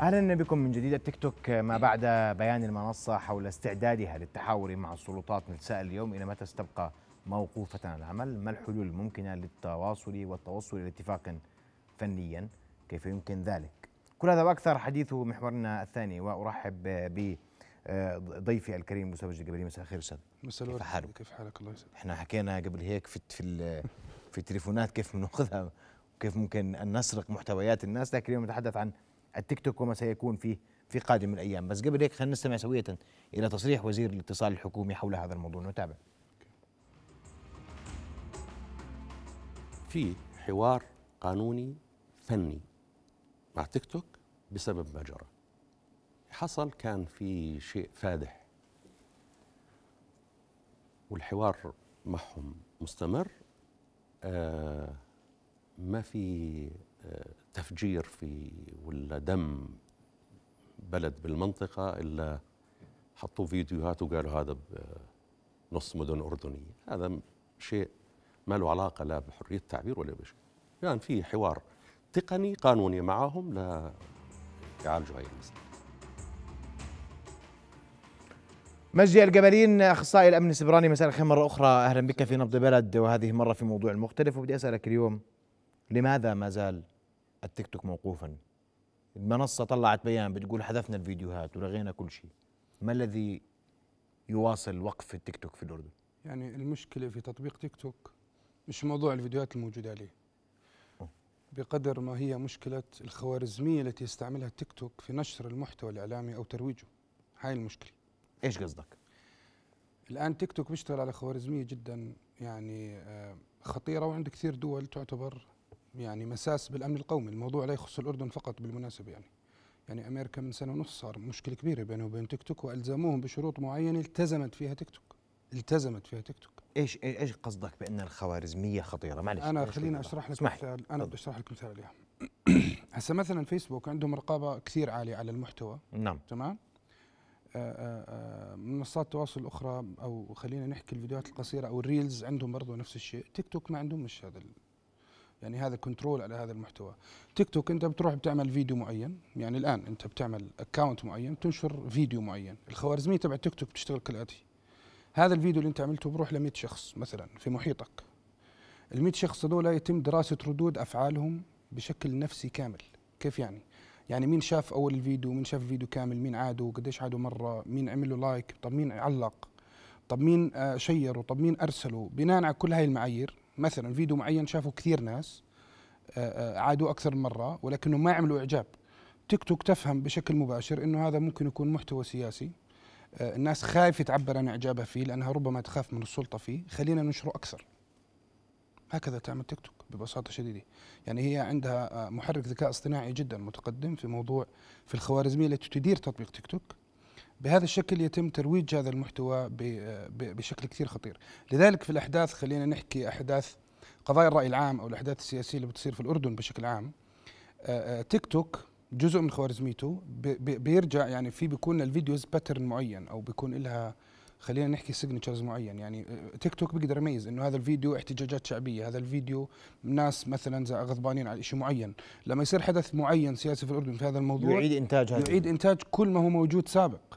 اهلا بكم من جديد التيك توك ما إيه. بعد بيان المنصه حول استعدادها للتحاور مع السلطات نتساءل اليوم الى متى ستبقى موقوفه عن العمل؟ ما الحلول الممكنه للتواصل والتوصل الى اتفاق فنيا؟ كيف يمكن ذلك؟ كل هذا واكثر حديث محورنا الثاني وارحب ب ضيفي الكريم مستوى الجبري مساء الخير استاذ مساء كيف حالك كيف حالك الله يسلمك احنا حكينا قبل هيك في في في التليفونات كيف بناخذها وكيف ممكن ان نسرق محتويات الناس لكن اليوم نتحدث عن التيك توك وما سيكون فيه في قادم الايام، بس قبل هيك خلينا نستمع سويه الى تصريح وزير الاتصال الحكومي حول هذا الموضوع نتابع. في حوار قانوني فني مع تيك توك بسبب ما جرى. حصل كان في شيء فادح والحوار معهم مستمر آه ما في تفجير في ولا دم بلد بالمنطقة إلا حطوا فيديوهات وقالوا هذا نص مدن أردنية هذا شيء ما له علاقة لا بحرية التعبير ولا بشيء كان يعني في حوار تقني قانوني معهم لا يعالجوا هاي المسألة مجدي الجبلين اخصائي الامن السبراني مساء الخير مره اخرى اهلا بك في نبض بلد وهذه مره في موضوع مختلف وبدي اسالك اليوم لماذا ما زال التيك توك موقوفا المنصة طلعت بيان بتقول حذفنا الفيديوهات ولغينا كل شيء ما الذي يواصل وقف التيك توك في الأردن؟ يعني المشكلة في تطبيق تيك توك مش موضوع الفيديوهات الموجودة عليه بقدر ما هي مشكلة الخوارزمية التي يستعملها التيك توك في نشر المحتوى الإعلامي أو ترويجه هاي المشكلة إيش قصدك؟ الآن تيك توك بيشتغل على خوارزمية جدا يعني آه، خطيرة وعند كثير دول تعتبر يعني مساس بالامن القومي الموضوع لا يخص الاردن فقط بالمناسبه يعني يعني امريكا من سنه ونص صار مشكله كبيره بينه وبين تيك توك والزموهم بشروط معينه التزمت فيها تيك توك التزمت فيها تيك توك ايش ايش قصدك بان الخوارزميه خطيره معلش انا خليني اشرح لك مثال انا بدي اشرح لك مثال عليها هسه مثلا فيسبوك عندهم رقابه كثير عاليه على المحتوى نعم تمام آه، آه، آه، منصات التواصل الاخرى او خلينا نحكي الفيديوهات القصيره او الريلز عندهم برضه نفس الشيء تيك توك ما عندهم مش هذا يعني هذا كنترول على هذا المحتوى تيك توك انت بتروح بتعمل فيديو معين يعني الان انت بتعمل اكونت معين بتنشر فيديو معين الخوارزميه تبع تيك توك بتشتغل كالاتي هذا الفيديو اللي انت عملته بروح ل شخص مثلا في محيطك ال 100 شخص هذول يتم دراسه ردود افعالهم بشكل نفسي كامل كيف يعني يعني مين شاف اول الفيديو مين شاف الفيديو كامل مين عاده قديش عاده مره مين عمل له لايك طب مين علق طب مين آه، شيره طب مين ارسله بناء على كل هاي المعايير مثلا فيديو معين شافه كثير ناس آه، آه، عادوا اكثر من مره ولكنه ما عملوا اعجاب تيك توك تفهم بشكل مباشر انه هذا ممكن يكون محتوى سياسي آه، الناس خايفه تعبر عن اعجابها فيه لانها ربما تخاف من السلطه فيه خلينا ننشره اكثر هكذا تعمل تيك توك ببساطه شديده يعني هي عندها محرك ذكاء اصطناعي جدا متقدم في موضوع في الخوارزميه التي تدير تطبيق تيك توك بهذا الشكل يتم ترويج هذا المحتوى بشكل كثير خطير لذلك في الأحداث خلينا نحكي أحداث قضايا الرأي العام أو الأحداث السياسية اللي بتصير في الأردن بشكل عام آه، آه، تيك توك جزء من خوارزميته بيرجع يعني في بيكون الفيديوز باترن معين أو بيكون لها خلينا نحكي سيجنتشرز معين يعني آه، تيك توك بيقدر يميز انه هذا الفيديو احتجاجات شعبيه هذا الفيديو ناس مثلا غضبانين على شيء معين لما يصير حدث معين سياسي في الاردن في هذا الموضوع يعيد انتاج هذا يعيد انتاج كل ما هو موجود سابق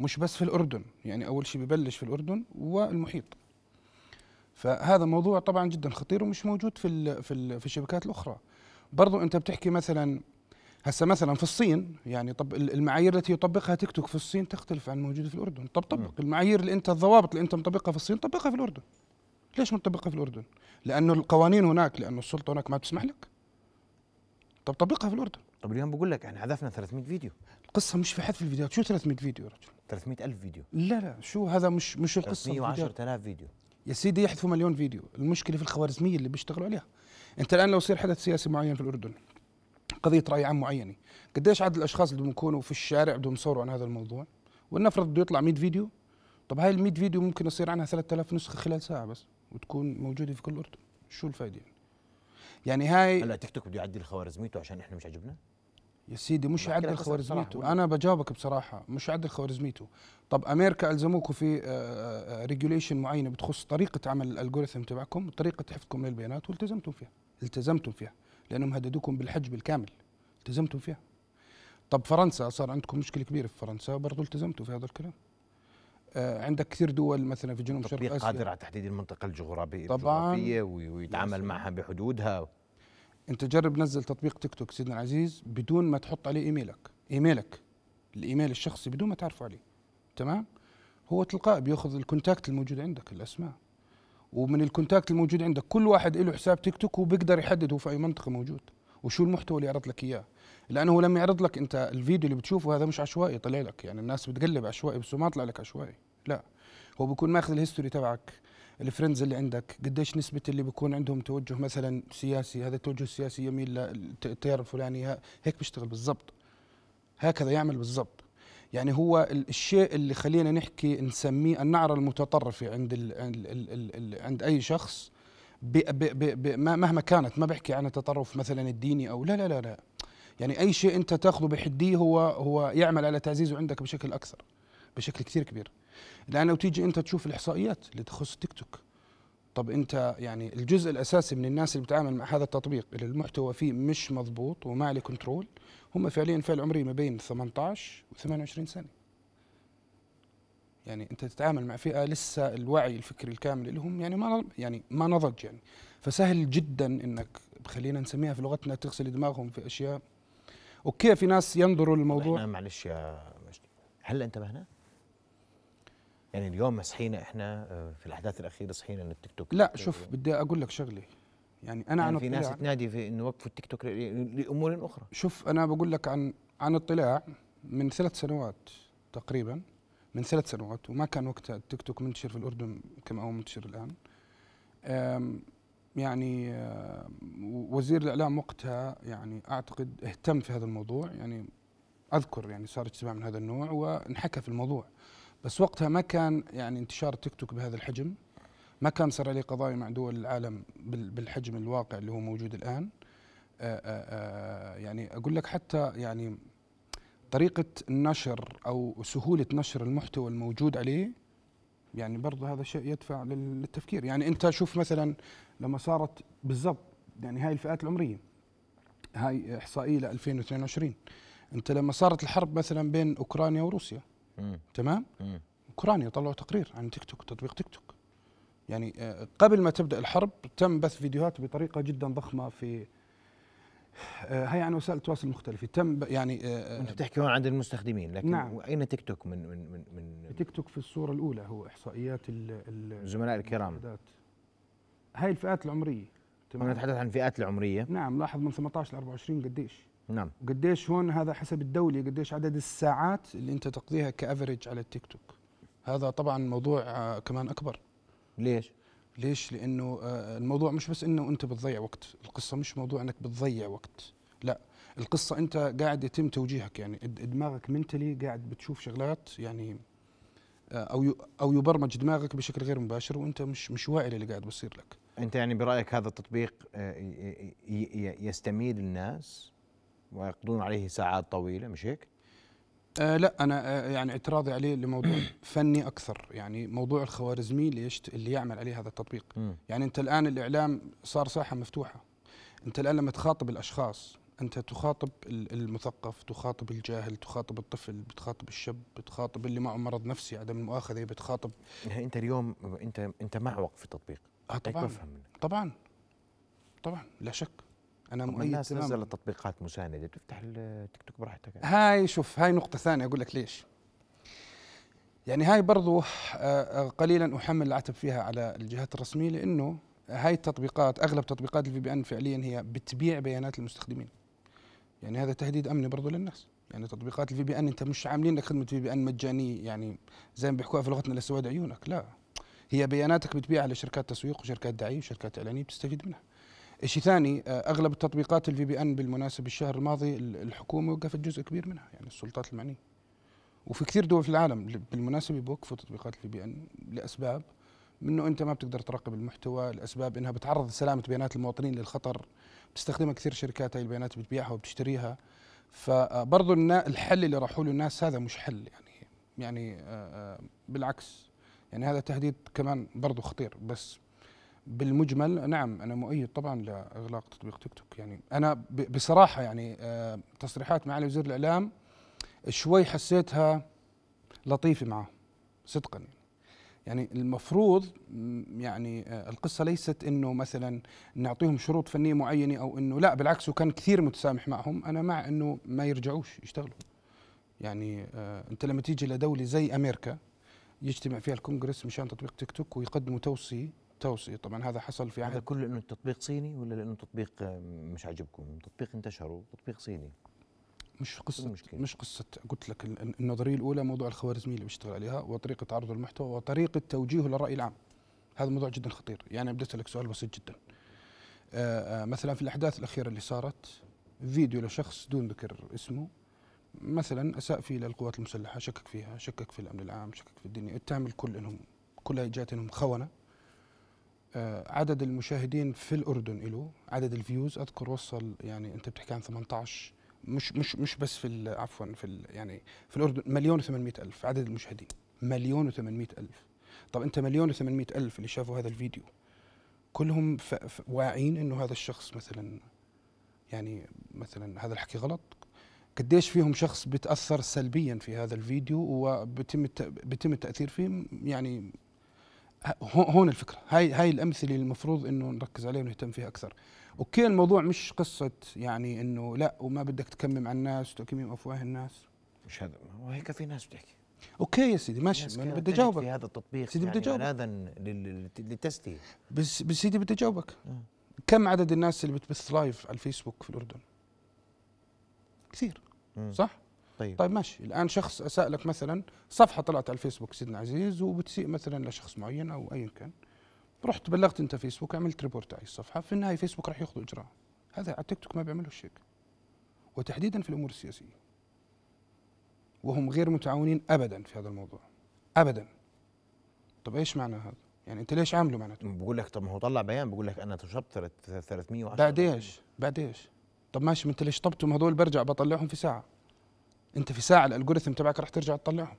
مش بس في الأردن يعني أول شيء ببلش في الأردن والمحيط فهذا موضوع طبعا جدا خطير ومش موجود في الـ في, الـ في الشبكات الأخرى برضو أنت بتحكي مثلا هسه مثلا في الصين يعني طب المعايير التي يطبقها تيك توك في الصين تختلف عن الموجوده في الاردن طب طبق المعايير اللي انت الضوابط اللي انت مطبقها في الصين طبقها في الاردن ليش مطبقها في الاردن لانه القوانين هناك لانه السلطه هناك ما بتسمح لك طب طبقها في الاردن طب اليوم بقول لك احنا يعني حذفنا 300 فيديو القصه مش في حذف الفيديوهات شو 300 فيديو يا رجل 300000 فيديو لا لا شو هذا مش مش القصه 110000 فيديو يا سيدي يحذفوا مليون فيديو المشكله في الخوارزميه اللي بيشتغلوا عليها انت الان لو يصير حدث سياسي معين في الاردن قضيه راي عام معينه قديش عدد الاشخاص اللي بيكونوا في الشارع بدهم يصوروا عن هذا الموضوع ولنفرض بده يطلع 100 فيديو طب هاي ال 100 فيديو ممكن يصير عنها 3000 نسخه خلال ساعه بس وتكون موجوده في كل الاردن شو الفائده يعني؟ يعني هاي هلا تيك توك بده يعدل خوارزميته عشان احنا مش عجبنا يا سيدي مش عدل خوارزميتو انا بجاوبك بصراحه مش عدل خوارزميتو طب امريكا الزموكم في ريجوليشن آه، آه، آه، معينه بتخص طريقه عمل الالجوريثم تبعكم طريقه حفظكم للبيانات والتزمتم فيها التزمتم فيها لانهم هددوكم بالحجب الكامل التزمتم فيها طب فرنسا صار عندكم مشكله كبيره في فرنسا برضو التزمتوا في هذا الكلام عندك كثير دول مثلا في جنوب شرق اسيا قادر على تحديد المنطقه الجغرافيه طبعا ويتعامل معها بحدودها انت جرب نزل تطبيق تيك توك سيدنا العزيز بدون ما تحط عليه ايميلك ايميلك الايميل الشخصي بدون ما تعرفه عليه تمام هو تلقائي بياخذ الكونتاكت الموجود عندك الاسماء ومن الكونتاكت الموجود عندك كل واحد له حساب تيك توك وبيقدر يحدد هو في اي منطقه موجود وشو المحتوى اللي يعرض لك اياه لانه هو لما يعرض لك انت الفيديو اللي بتشوفه هذا مش عشوائي طلع لك يعني الناس بتقلب عشوائي بس ما طلع لك عشوائي لا هو بيكون ماخذ الهيستوري تبعك الفرنز اللي عندك قديش نسبه اللي بيكون عندهم توجه مثلا سياسي هذا التوجه السياسي يميل للتيار الفلاني هيك بيشتغل بالضبط هكذا يعمل بالضبط يعني هو الشيء اللي خلينا نحكي نسميه النعره المتطرفه عند الـ الـ الـ الـ عند اي شخص بي بي بي مهما كانت ما بحكي عن التطرف مثلا الديني او لا لا لا لا يعني اي شيء انت تاخذه بحديه هو هو يعمل على تعزيزه عندك بشكل اكثر بشكل كثير كبير الان لو تيجي انت تشوف الاحصائيات اللي تخص تيك توك طب انت يعني الجزء الاساسي من الناس اللي بتعامل مع هذا التطبيق اللي المحتوى فيه مش مضبوط وما عليه كنترول هم فعليا فئه العمريه ما بين 18 و 28 سنه يعني انت تتعامل مع فئه لسه الوعي الفكري الكامل لهم يعني ما يعني ما نضج يعني فسهل جدا انك خلينا نسميها في لغتنا تغسل دماغهم في اشياء اوكي في ناس ينظروا للموضوع احنا معلش يا مجدي هل انتبهنا؟ يعني اليوم صحينا احنا آه، في الاحداث الاخيره صحينا ان التيك توك لا شوف بدي اقول لك شغله يعني انا يعني عن في ناس تنادي في انه وقفوا التيك توك لامور اخرى شوف انا بقول لك عن عن اطلاع من ثلاث سنوات تقريبا من ثلاث سنوات وما كان وقتها التيك توك منتشر في الاردن كما هو منتشر الان يعني وزير الاعلام وقتها يعني اعتقد اهتم في هذا الموضوع يعني اذكر يعني صار اجتماع من هذا النوع وانحكى في الموضوع بس وقتها ما كان يعني انتشار تيك توك بهذا الحجم ما كان صار عليه قضايا مع دول العالم بالحجم الواقع اللي هو موجود الان آآ آه، آآ آه، آه، يعني اقول لك حتى يعني طريقه النشر او سهوله نشر المحتوى الموجود عليه يعني برضه هذا شيء يدفع للتفكير يعني انت شوف مثلا لما صارت بالضبط يعني هاي الفئات العمريه هاي احصائيه ل 2022 انت لما صارت الحرب مثلا بين اوكرانيا وروسيا مم. تمام مم. اوكرانيا طلعوا تقرير عن تيك توك تطبيق تيك توك يعني آه، قبل ما تبدا الحرب تم بث فيديوهات بطريقه جدا ضخمه في آه، هي عن وسائل التواصل المختلفه تم يعني آه، انت بتحكي هون عن المستخدمين لكن نعم. اين تيك توك من من من, من تيك توك في الصوره الاولى هو احصائيات الزملاء الكرام هاي الفئات العمريه تمام نتحدث عن الفئات العمريه نعم لاحظ من 18 ل 24 قديش نعم قديش هون هذا حسب الدوله قديش عدد الساعات اللي انت تقضيها كافريج على التيك توك هذا طبعا موضوع آه، كمان اكبر ليش ليش لانه آه، الموضوع مش بس انه انت بتضيع وقت القصه مش موضوع انك بتضيع وقت لا القصه انت قاعد يتم توجيهك يعني دماغك منتلي قاعد بتشوف شغلات يعني آه، او او يبرمج دماغك بشكل غير مباشر وانت مش مش واعي اللي قاعد بصير لك انت يعني برايك هذا التطبيق يستميل الناس ويقضون عليه ساعات طويله مش هيك؟ آه لا انا آه يعني اعتراضي عليه لموضوع فني اكثر يعني موضوع الخوارزمي اللي يشت اللي يعمل عليه هذا التطبيق يعني انت الان الاعلام صار ساحه مفتوحه انت الان لما تخاطب الاشخاص انت تخاطب المثقف تخاطب الجاهل تخاطب الطفل بتخاطب الشاب بتخاطب اللي معه مرض نفسي عدم المؤاخذه بتخاطب يعني انت اليوم انت انت مع وقف التطبيق آه طبعا طبعا طبعا لا شك انا مؤيد الناس نزلت تطبيقات مسانده تفتح التيك توك براحتك هاي شوف هاي نقطه ثانيه اقول لك ليش يعني هاي برضو آه، آه، قليلا احمل العتب فيها على الجهات الرسميه لانه هاي التطبيقات اغلب تطبيقات الفي بي ان فعليا هي بتبيع بيانات المستخدمين يعني هذا تهديد امني برضو للناس يعني تطبيقات الفي بي ان انت مش عاملين لك خدمه في بي ان مجانيه يعني زي ما بيحكوها في لغتنا لسواد عيونك لا هي بياناتك بتبيعها لشركات تسويق وشركات دعايه وشركات اعلانيه بتستفيد منها شيء ثاني آه، اغلب التطبيقات الفي بي ان بالمناسبه الشهر الماضي الحكومه وقفت جزء كبير منها يعني السلطات المعنيه وفي كثير دول في العالم بالمناسبه بوقفوا تطبيقات الفي بي ان لاسباب منه انت ما بتقدر تراقب المحتوى لاسباب انها بتعرض سلامه بيانات المواطنين للخطر بتستخدمها كثير شركات هاي البيانات بتبيعها وبتشتريها فبرضه آه، الحل اللي راحوا له الناس هذا مش حل يعني يعني آه، بالعكس يعني هذا تهديد كمان برضه خطير بس بالمجمل نعم انا مؤيد طبعا لاغلاق تطبيق تيك توك يعني انا بصراحه يعني آه، تصريحات معالي وزير الاعلام شوي حسيتها لطيفه معه صدقا يعني المفروض يعني آه، القصه ليست انه مثلا نعطيهم شروط فنيه معينه او انه لا بالعكس وكان كثير متسامح معهم انا مع انه ما يرجعوش يشتغلوا يعني آه، انت لما تيجي لدوله زي امريكا يجتمع فيها الكونغرس مشان تطبيق تيك توك ويقدموا توصيه توصي طبعا هذا حصل في عهد هذا كله لانه التطبيق صيني ولا لانه التطبيق آه، مش عاجبكم تطبيق انتشروا تطبيق صيني مش قصة مشكلة. مش قصة قلت لك النظرية الأولى موضوع الخوارزمية اللي بيشتغل عليها وطريقة عرض المحتوى وطريقة توجيهه للرأي العام هذا موضوع جدا خطير يعني بدي أسألك سؤال بسيط جدا آآ آه، آآ آه، مثلا في الأحداث الأخيرة اللي صارت فيديو لشخص دون ذكر اسمه مثلا أساء فيه للقوات المسلحة شكك فيها شكك في الأمن العام شكك في الدنيا اتهم الكل أنهم كلها جاءت أنهم خونة آه، عدد المشاهدين في الاردن له عدد الفيوز اذكر وصل يعني انت بتحكي عن 18 مش مش مش بس في عفوا في يعني في الاردن مليون و800 الف عدد المشاهدين مليون و800 الف طب انت مليون و800 الف اللي شافوا هذا الفيديو كلهم واعيين انه هذا الشخص مثلا يعني مثلا هذا الحكي غلط قديش فيهم شخص بتاثر سلبيا في هذا الفيديو وبتم بتم التاثير فيه يعني هون الفكره هاي هاي الامثله اللي المفروض انه نركز عليها ونهتم فيها اكثر اوكي الموضوع مش قصه يعني انه لا وما بدك تكمم على الناس وتكمم افواه الناس مش هذا وهيك في ناس بتحكي اوكي يا سيدي ماشي انا بدي اجاوبك في هذا التطبيق سيدي بدي يعني اجاوبك يعني للتسليه بس بس سيدي بدي اجاوبك آه. كم عدد الناس اللي بتبث لايف على الفيسبوك في الاردن؟ كثير صح؟ طيب طيب ماشي الان شخص اساء لك مثلا صفحه طلعت على الفيسبوك سيدنا عزيز وبتسيء مثلا لشخص معين او ايا كان رحت بلغت انت فيسبوك عملت ريبورت على الصفحه في النهايه فيسبوك راح ياخذ اجراء هذا على تيك توك ما بيعملوش هيك وتحديدا في الامور السياسيه وهم غير متعاونين ابدا في هذا الموضوع ابدا طب ايش معنى هذا يعني انت ليش عامله معناته بقول لك طب ما هو طلع بيان بقول لك انا تشبت 310 بعد ايش بعد ايش طب ماشي ما انت ليش طبتهم هذول برجع بطلعهم في ساعه انت في ساعه الالجوريثم تبعك راح ترجع تطلعهم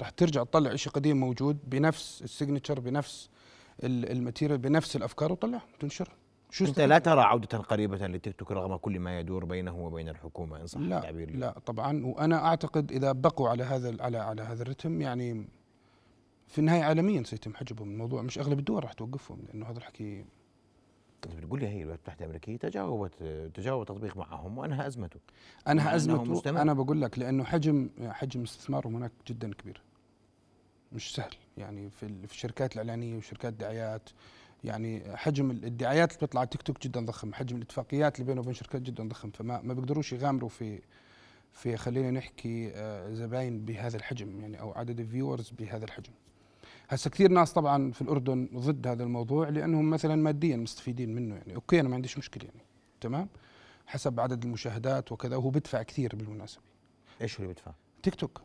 راح ترجع تطلع شيء قديم موجود بنفس السيجنتشر بنفس الماتيريال بنفس الافكار وتطلعها تنشرها شو انت لا ترى عوده قريبه لتيك توك رغم كل ما يدور بينه وبين الحكومه ان صح لا التعبير لا طبعا وانا اعتقد اذا بقوا على هذا على على هذا الرتم يعني في النهايه عالميا سيتم حجبهم الموضوع مش اغلب الدول راح توقفهم لانه هذا الحكي بتقول لي هي الولايات المتحده الامريكيه تجاوبت تجاوب تطبيق معهم وانهى ازمته انهى ازمته انا بقول لك لانه حجم حجم استثمارهم هناك جدا كبير مش سهل يعني في الشركات الاعلانيه وشركات الدعايات يعني حجم الدعايات اللي بتطلع على تيك توك جدا ضخم حجم الاتفاقيات اللي بينه وبين شركات جدا ضخم فما ما بيقدروش يغامروا في في خلينا نحكي آه، زباين بهذا الحجم يعني او عدد الفيورز بهذا الحجم هسا كثير ناس طبعا في الاردن ضد هذا الموضوع لانهم مثلا ماديا مستفيدين منه يعني اوكي انا ما عنديش مشكله يعني تمام حسب عدد المشاهدات وكذا وهو بدفع كثير بالمناسبه ايش اللي بدفع تيك توك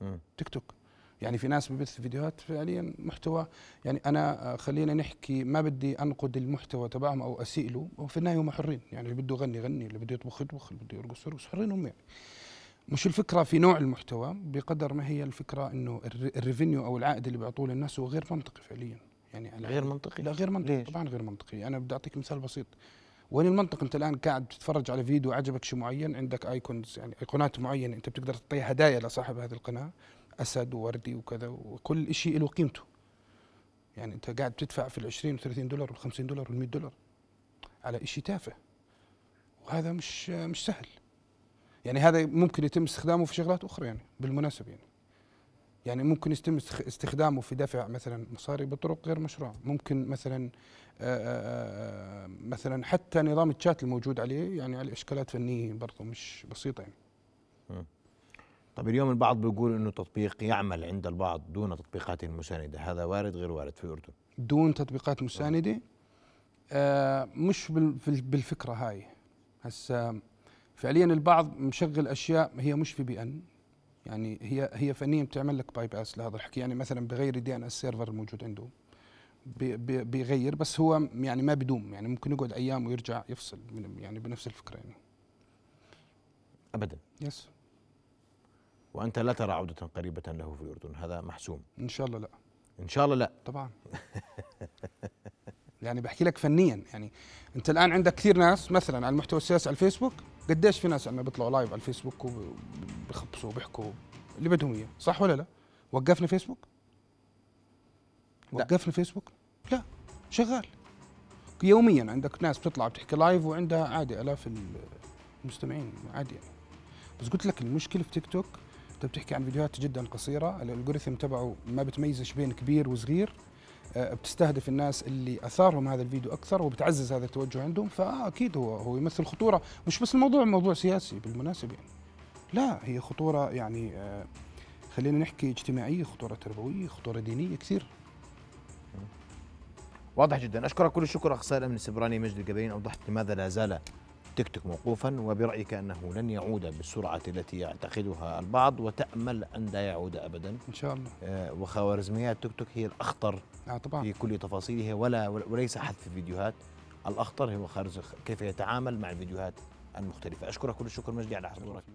مم. تيك توك يعني في ناس ببث فيديوهات فعليا محتوى يعني انا آه، خلينا نحكي ما بدي انقد المحتوى تبعهم او اسيء له وفي النهايه هم حرين يعني اللي بده يغني غني اللي بده يطبخ يطبخ اللي بده يرقص يرقص حرين هم يعني مش الفكره في نوع المحتوى بقدر ما هي الفكره انه الريفينيو او العائد اللي بيعطوه للناس هو غير منطقي فعليا يعني على غير منطقي لا غير منطقي ليش؟ طبعا غير منطقي انا بدي اعطيك مثال بسيط وين المنطق انت الان قاعد تتفرج على فيديو عجبك شيء معين عندك ايكونز يعني ايقونات معينه انت بتقدر تعطي هدايا لصاحب هذه القناه اسد ووردي وكذا وكل شيء له قيمته يعني انت قاعد تدفع في ال 20 و 30 دولار وال 50 دولار وال 100 دولار على شيء تافه وهذا مش مش سهل يعني هذا ممكن يتم استخدامه في شغلات اخرى يعني بالمناسبه يعني يعني ممكن يتم استخدامه في دفع مثلا مصاري بطرق غير مشروعه ممكن مثلا مثلا حتى نظام الشات الموجود عليه يعني عليه اشكالات فنيه برضه مش بسيطه يعني طيب اليوم البعض بيقول انه التطبيق يعمل عند البعض دون تطبيقات مساندة هذا وارد غير وارد في الاردن دون تطبيقات مساندة آه مش بالفكرة هاي هسه فعليا البعض مشغل اشياء هي مش في بي ان يعني هي هي فنيا بتعمل لك باي باس لهذا الحكي يعني مثلا بغير الدي ان السيرفر الموجود عنده بيغير بس هو يعني ما بدوم يعني ممكن يقعد ايام ويرجع يفصل من يعني بنفس الفكره يعني ابدا يس وانت لا ترى عوده قريبه له في الاردن هذا محسوم ان شاء الله لا ان شاء الله لا طبعا يعني بحكي لك فنيا يعني انت الان عندك كثير ناس مثلا على المحتوى السياسي على الفيسبوك قديش في ناس عندنا بيطلعوا لايف على الفيسبوك وبيخبصوا وبيحكوا اللي بدهم اياه صح ولا لا وقفنا فيسبوك وقفنا فيسبوك لا شغال يوميا عندك ناس بتطلع بتحكي لايف وعندها عادي الاف المستمعين عادي يعني بس قلت لك المشكله في تيك توك انت بتحكي عن فيديوهات جدا قصيره الالجوريثم تبعه ما بتميزش بين كبير وصغير آه، بتستهدف الناس اللي اثارهم هذا الفيديو اكثر وبتعزز هذا التوجه عندهم فاكيد هو هو يمثل خطوره مش بس الموضوع موضوع سياسي بالمناسبه يعني لا هي خطوره يعني آه، خلينا نحكي اجتماعيه خطوره تربويه خطوره دينيه كثير واضح جدا اشكرك كل الشكر اخصائي الامن السبراني مجد الجبرين اوضحت لماذا لا زال تيك توك موقوفا وبرأيك أنه لن يعود بالسرعة التي يعتقدها البعض وتأمل أن لا يعود أبدا إن شاء الله آه وخوارزميات تيك توك هي الأخطر آه طبعا. في كل تفاصيلها ولا وليس حذف الفيديوهات الأخطر هو كيف يتعامل مع الفيديوهات المختلفة أشكرك كل الشكر مجدي على حضورك